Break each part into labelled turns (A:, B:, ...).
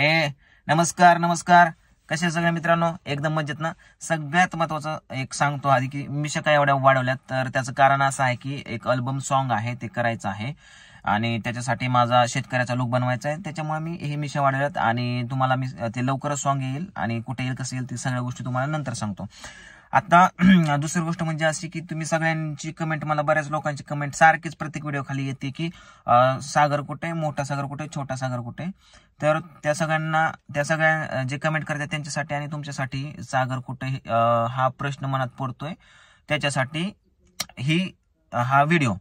A: ए नमस्कार नमस्कार कसे सगळ्या मित्रांनो एकदम मजेत ना सगळ्यात महत्वाचं एक सांगतो आधी की मिशा काय एवढ्या वाढवल्यात तर त्याचं कारण असं आहे की एक अल्बम सॉन्ग आहे ते करायचं आहे आणि त्याच्यासाठी माझा शेतकऱ्याचा लुक बनवायचा आहे त्याच्यामुळे मी हे मिशा वाढवल्यात आणि तुम्हाला मी ते लवकरच सॉन्ग येईल आणि कुठे येईल कसं येईल ती सगळ्या गोष्टी तुम्हाला नंतर सांगतो आता दुसरी गोष्ट म्हणजे अशी की तुम्ही सगळ्यांची कमेंट मला बऱ्याच लोकांची कमेंट सारखीच प्रत्येक व्हिडिओ खाली येते की सागर कुठे मोठा सागर कुठे छोटा सागर कुठे तर त्या सगळ्यांना त्या सगळ्या जे कमेंट करतात त्यांच्यासाठी आणि तुमच्यासाठी सागर कुठे हा प्रश्न मनात पडतोय त्याच्यासाठी ही हा व्हिडिओ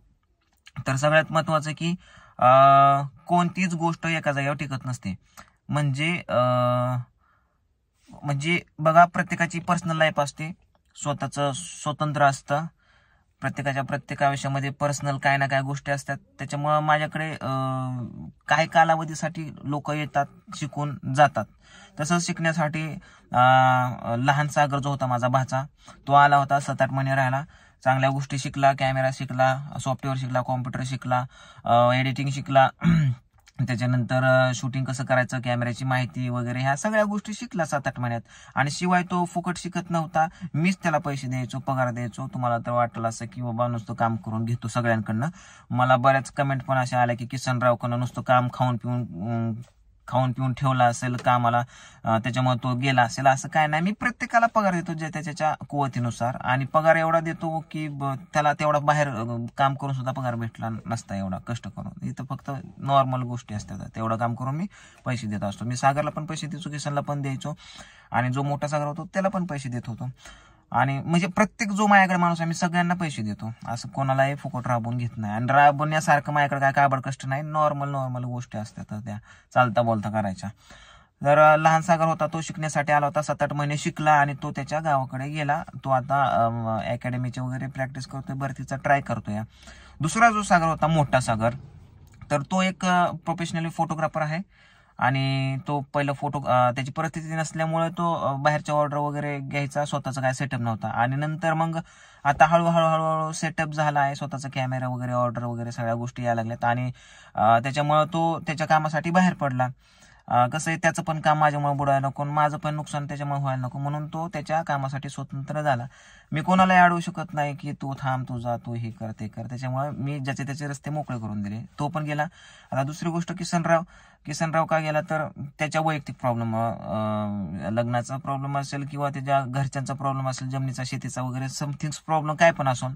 A: तर सगळ्यात महत्वाचं की कोणतीच गोष्ट एका जागेवर टिकत नसते म्हणजे म्हणजे बघा प्रत्येकाची पर्सनल लाईफ असते स्वतःचं स्वतंत्र असतं प्रत्येकाच्या प्रत्येक आयुष्यामध्ये पर्सनल काय ना काय गोष्टी असतात त्याच्यामुळं माझ्याकडे काय कालावधीसाठी लोक येतात शिकून जातात तसंच शिकण्यासाठी लहान सागर जो होता माझा भाचा तो आला होता सात आठ महिने राहिला चांगल्या गोष्टी शिकला कॅमेरा शिकला सॉफ्टवेअर शिकला कॉम्प्युटर शिकला एडिटिंग शिकला त्याच्यानंतर शूटिंग कसं करायचं कॅमेऱ्याची माहिती वगैरे ह्या सगळ्या गोष्टी शिकला सात आठ महिन्यात आणि शिवाय तो फुकट शिकत नव्हता मीच त्याला पैसे द्यायचो पगार द्यायचो तुम्हाला तर वाटलं असं की बाबा नुसतं काम करून घेतो सगळ्यांकडनं मला बऱ्याच कमेंट पण अशा आल्या की किसनराव कडनं नुसतं काम खाऊन पिऊन खाऊन पिऊन ठेवला असेल कामाला त्याच्यामुळे तो गेला असेल असं काय नाही मी प्रत्येकाला पगार देतो जे त्याच्या कुवतीनुसार आणि पगार एवढा देतो की त्याला तेवढा बाहेर काम करून सुद्धा पगार भेटला नसता एवढा कष्ट करून इथं फक्त नॉर्मल गोष्टी असतात तेवढं काम करून मी पैसे देत असतो मी सागरला पण पैसे देतो किसनला पण द्यायचो आणि जो मोठा सागर होतो त्याला पण पैसे देत होतो आणि म्हणजे प्रत्येक जो माझ्याकडे माणूस आहे मी सगळ्यांना पैसे देतो असं कोणालाही फुकट राबून घेत नाही आणि राबवण्यासारखं माझ्याकडे काय काबड कष्ट नाही नॉर्मल नॉर्मल गोष्टी असतात त्या चालता बोलता करायच्या जर लहान सागर होता तो शिकण्यासाठी आला होता सात आठ महिने शिकला आणि तो त्याच्या गावाकडे गेला तो आता अकॅडमीचे वगैरे प्रॅक्टिस करतोय भरतीचा ट्राय करतोय दुसरा जो सागर होता मोठा सागर तर तो एक प्रोफेशनली फोटोग्राफर आहे आणि तो पहिला फोटो त्याची परिस्थिती नसल्यामुळे तो बाहेरच्या ऑर्डर वगैरे घ्यायचा स्वतःचा काय सेटअप नव्हता आणि नंतर मग आता हळूहळू हळूहळू सेटअप झाला आहे स्वतःचा कॅमेरा वगैरे ऑर्डर वगैरे सगळ्या गोष्टी यायला लागल्यात आणि त्याच्यामुळं तो त्याच्या कामासाठी बाहेर पडला कसं आहे त्याचं पण काम माझ्यामुळे बुडायला नको माझं पण नुकसान त्याच्यामुळे व्हायला नको म्हणून तो त्याच्या कामासाठी स्वतंत्र झाला मी कोणालाही अडवू शकत नाही की तू थांब तू जा तू हे कर ते कर त्याच्यामुळे मी ज्याचे त्याचे रस्ते मोकळे करून दिले तो पण गेला आता दुसरी गोष्ट किसनराव किसनराव का गेला तर त्याच्या वैयक्तिक प्रॉब्लेम लग्नाचा प्रॉब्लेम असेल किंवा त्याच्या घरच्यांचा प्रॉब्लेम असेल जमिनीचा शेतीचा वगैरे समथिंग्स प्रॉब्लेम काय पण असून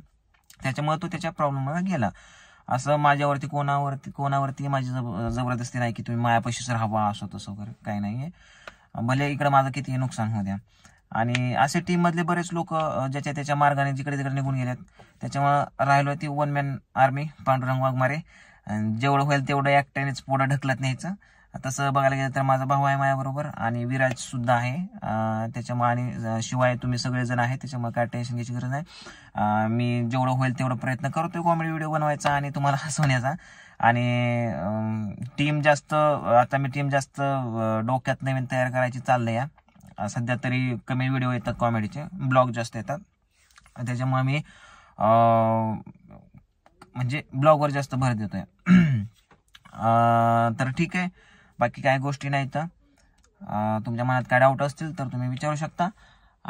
A: त्याच्यामुळे तो त्याच्या प्रॉब्लेमला गेला असं माझ्यावरती कोणावरती कोणावरती माझी जबरदस्ती नाही की तुम्ही मायापाशीच हवा असो तसं वगैरे काही नाही आहे भले इकडं माझं किती नुकसान होऊ द्या आणि असे टीममधले बरेच लोक ज्याच्या त्याच्या मार्गाने जिकडे तिकडे निघून गेलेत त्याच्यामुळे राहिलो ती one man army Pandurang Waghmare जेवढं होईल तेवढं एकट्यानेच पुढं ढकलत न्यायचं तसं बघायला गेलं तर माझा भाऊ आहे माझ्याबरोबर आणि विराज सुद्धा आहे त्याच्यामुळे आणि शिवाय तुम्ही सगळेजण आहे त्याच्यामुळे काय टेन्शन घ्यायची गरज नाही मी जेवढं होईल तेवढा प्रयत्न करतो कॉमेडी व्हिडिओ बनवायचा आणि तुम्हाला हसवण्याचा आणि टीम जास्त आता मी टीम जास्त डोक्यात नवीन तयार करायची चाललं या सध्या तरी कमी व्हिडिओ येतात कॉमेडीचे ब्लॉग जास्त येतात त्याच्यामुळे मी म्हणजे ब्लॉगवर जास्त भर देतोय तर ठीक आहे बाकी काय गोष्टी नाही तर तुमच्या मनात काय डाऊट असतील तर तुम्ही विचारू शकता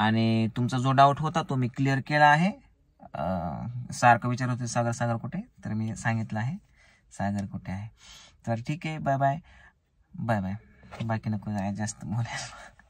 A: आणि तुमचा जो डाऊट होता तो मी क्लिअर केला आहे सारखं विचार होते सागर सागर कुठे तर मी सांगितलं आहे सागर कुठे आहे तर ठीक आहे बाय बाय बाय बाय बाकी नको जास्त बोलायला